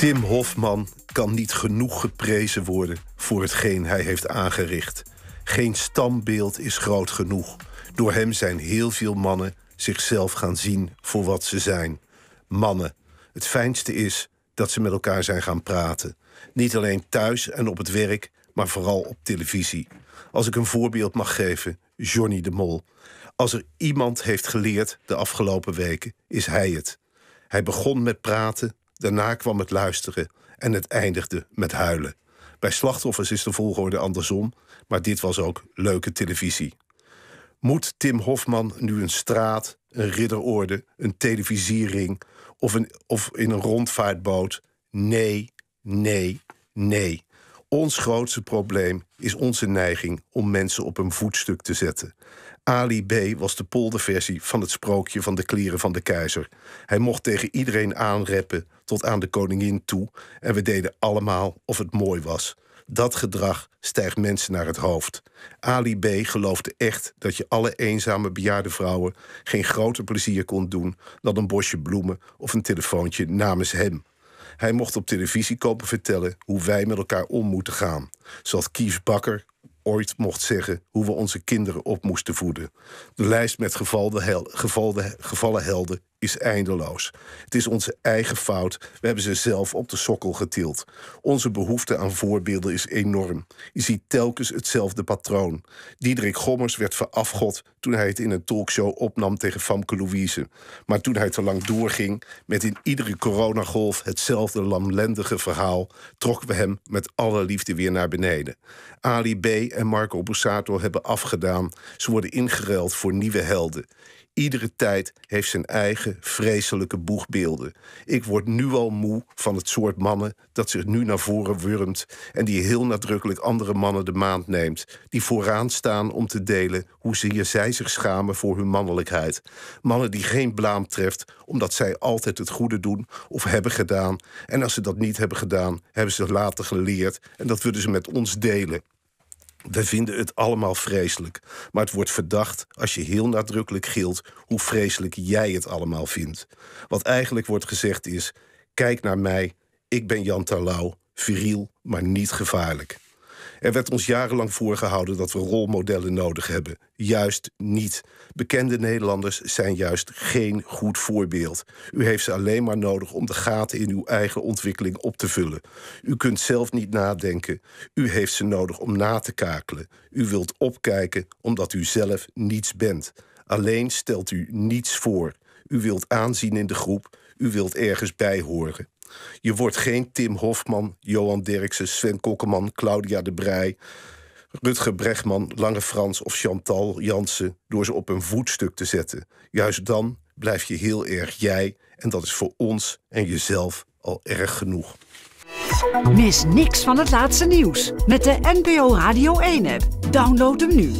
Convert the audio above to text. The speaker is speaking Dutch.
Tim Hofman kan niet genoeg geprezen worden voor hetgeen hij heeft aangericht. Geen stambeeld is groot genoeg. Door hem zijn heel veel mannen zichzelf gaan zien voor wat ze zijn. Mannen. Het fijnste is dat ze met elkaar zijn gaan praten. Niet alleen thuis en op het werk, maar vooral op televisie. Als ik een voorbeeld mag geven, Johnny de Mol. Als er iemand heeft geleerd de afgelopen weken, is hij het. Hij begon met praten Daarna kwam het luisteren en het eindigde met huilen. Bij slachtoffers is de volgorde andersom, maar dit was ook leuke televisie. Moet Tim Hofman nu een straat, een ridderorde, een televisiering of, een, of in een rondvaartboot? Nee, nee, nee. Ons grootste probleem is onze neiging om mensen op een voetstuk te zetten. Ali B. was de polderversie van het sprookje van de kleren van de keizer. Hij mocht tegen iedereen aanreppen, tot aan de koningin toe, en we deden allemaal of het mooi was. Dat gedrag stijgt mensen naar het hoofd. Ali B. geloofde echt dat je alle eenzame bejaarde vrouwen geen groter plezier kon doen dan een bosje bloemen of een telefoontje namens hem. Hij mocht op televisie komen vertellen hoe wij met elkaar om moeten gaan. Zoals Kies Bakker ooit mocht zeggen hoe we onze kinderen op moesten voeden. De lijst met gevalde hel, gevallen helden is eindeloos. Het is onze eigen fout. We hebben ze zelf op de sokkel getild. Onze behoefte aan voorbeelden is enorm. Je ziet telkens hetzelfde patroon. Diederik Gommers werd verafgod toen hij het in een talkshow opnam tegen Famke Louise. Maar toen hij te lang doorging met in iedere coronagolf hetzelfde lamlendige verhaal, trokken we hem met alle liefde weer naar beneden. Ali B. en Marco Bussato hebben afgedaan. Ze worden ingeruild voor nieuwe helden. Iedere tijd heeft zijn eigen vreselijke boegbeelden. Ik word nu al moe van het soort mannen dat zich nu naar voren wurmt en die heel nadrukkelijk andere mannen de maand neemt, die vooraan staan om te delen hoe zij zich schamen voor hun mannelijkheid. Mannen die geen blaam treft omdat zij altijd het goede doen of hebben gedaan. En als ze dat niet hebben gedaan, hebben ze later geleerd en dat willen ze met ons delen. We vinden het allemaal vreselijk, maar het wordt verdacht als je heel nadrukkelijk gilt hoe vreselijk jij het allemaal vindt. Wat eigenlijk wordt gezegd is: kijk naar mij, ik ben Jan Terlouw, viriel, maar niet gevaarlijk. Er werd ons jarenlang voorgehouden dat we rolmodellen nodig hebben. Juist niet. Bekende Nederlanders zijn juist geen goed voorbeeld. U heeft ze alleen maar nodig om de gaten in uw eigen ontwikkeling op te vullen. U kunt zelf niet nadenken. U heeft ze nodig om na te kakelen. U wilt opkijken omdat u zelf niets bent. Alleen stelt u niets voor. U wilt aanzien in de groep. U wilt ergens bij horen. Je wordt geen Tim Hofman, Johan Derksen, Sven Kokkeman, Claudia de Brij, Rutger Bregman, Lange Frans of Chantal Jansen door ze op een voetstuk te zetten. Juist dan blijf je heel erg jij en dat is voor ons en jezelf al erg genoeg. Mis niks van het laatste nieuws met de NPO Radio 1-app. Download hem nu.